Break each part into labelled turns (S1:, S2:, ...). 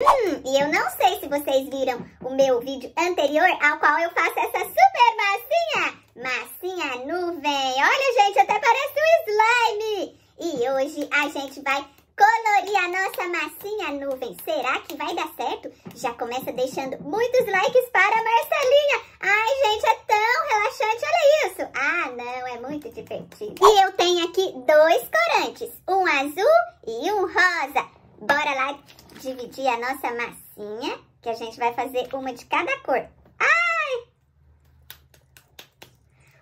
S1: Hum, e eu não sei se vocês viram o meu vídeo anterior ao qual eu faço essa super massinha. Massinha nuvem. Olha, gente, até parece um slime. E hoje a gente vai colorir a nossa massinha nuvem. Será que vai dar certo? Já começa deixando muitos likes para a Marcelinha. Ai, gente, é tão relaxante, olha isso. Ah, não, é muito divertido. E eu tenho aqui dois corantes, um azul e um rosa. Bora lá dividir a nossa massinha, que a gente vai fazer uma de cada cor. Ai!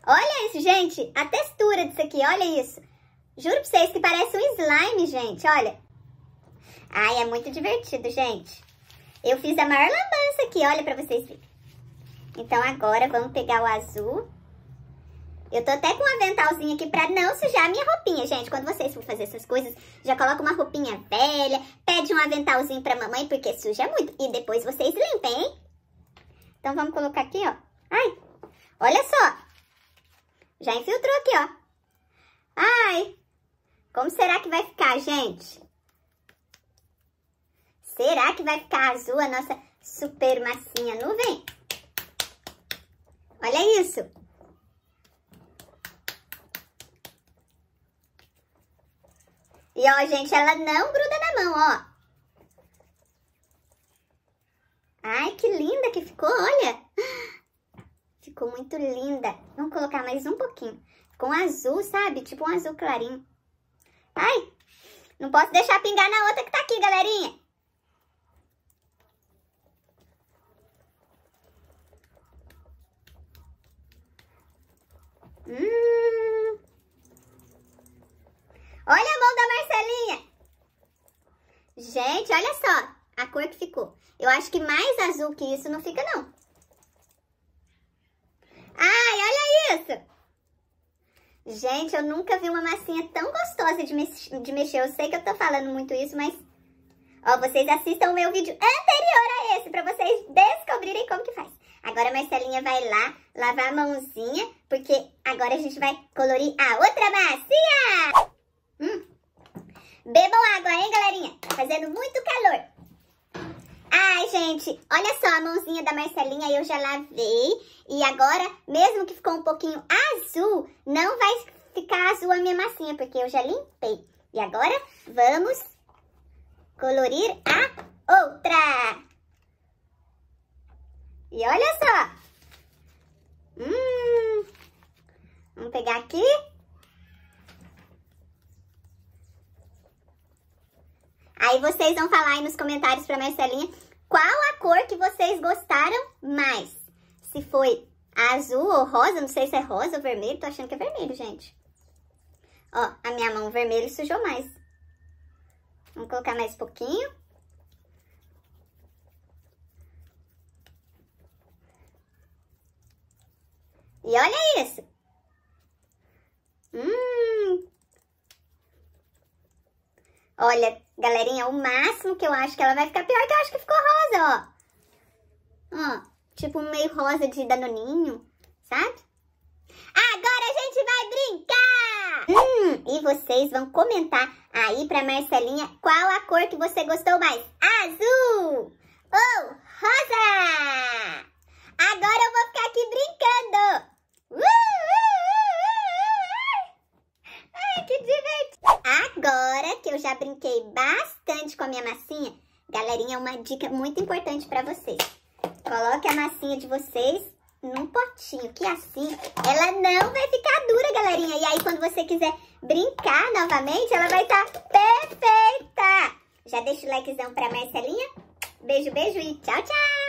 S1: Olha isso, gente! A textura disso aqui, olha isso! Juro pra vocês que parece um slime, gente, olha! Ai, é muito divertido, gente! Eu fiz a maior lambança aqui, olha pra vocês verem. Então, agora, vamos pegar o azul eu tô até com um aventalzinho aqui pra não sujar a minha roupinha, gente. Quando vocês for fazer essas coisas, já coloca uma roupinha velha, pede um aventalzinho pra mamãe, porque suja muito. E depois vocês limpem, hein? Então, vamos colocar aqui, ó. Ai, olha só. Já infiltrou aqui, ó. Ai, como será que vai ficar, gente? Será que vai ficar azul a nossa super massinha nuvem? Olha isso. E, ó, gente, ela não gruda na mão, ó. Ai, que linda que ficou, olha. Ficou muito linda. Vamos colocar mais um pouquinho. Com azul, sabe? Tipo um azul clarinho. Ai, não posso deixar pingar na outra que tá aqui, galerinha. ficou. Eu acho que mais azul que isso não fica, não. Ai, olha isso! Gente, eu nunca vi uma massinha tão gostosa de, de mexer. Eu sei que eu tô falando muito isso, mas... Ó, vocês assistam o meu vídeo anterior a esse pra vocês descobrirem como que faz. Agora a Marcelinha vai lá lavar a mãozinha, porque agora a gente vai colorir a outra massinha. Hum. Bebam água, hein, galerinha? Tá fazendo muito calor. Ai, gente, olha só a mãozinha da Marcelinha, eu já lavei. E agora, mesmo que ficou um pouquinho azul, não vai ficar azul a minha massinha, porque eu já limpei. E agora, vamos colorir a outra. E olha só. Hum, vamos pegar aqui. Aí vocês vão falar aí nos comentários pra Marcelinha qual a cor que vocês gostaram mais? Se foi azul ou rosa, não sei se é rosa ou vermelho, tô achando que é vermelho, gente. Ó, a minha mão vermelha sujou mais. Vamos colocar mais um pouquinho. E olha isso! Hum! Olha, galerinha, o máximo que eu acho que ela vai ficar pior é que eu acho que ficou rosa, ó. Ó, tipo meio rosa de danoninho, sabe? Agora a gente vai brincar! Hum, e vocês vão comentar aí pra Marcelinha qual a cor que você gostou mais. Azul ou rosa! Agora eu vou ficar aqui brincando! Uh, uh, uh, uh, uh. Ai, que dia! agora que eu já brinquei bastante com a minha massinha, galerinha, uma dica muito importante para vocês. Coloque a massinha de vocês num potinho, que assim ela não vai ficar dura, galerinha. E aí, quando você quiser brincar novamente, ela vai estar tá perfeita. Já deixa o likezão pra Marcelinha. Beijo, beijo e tchau, tchau!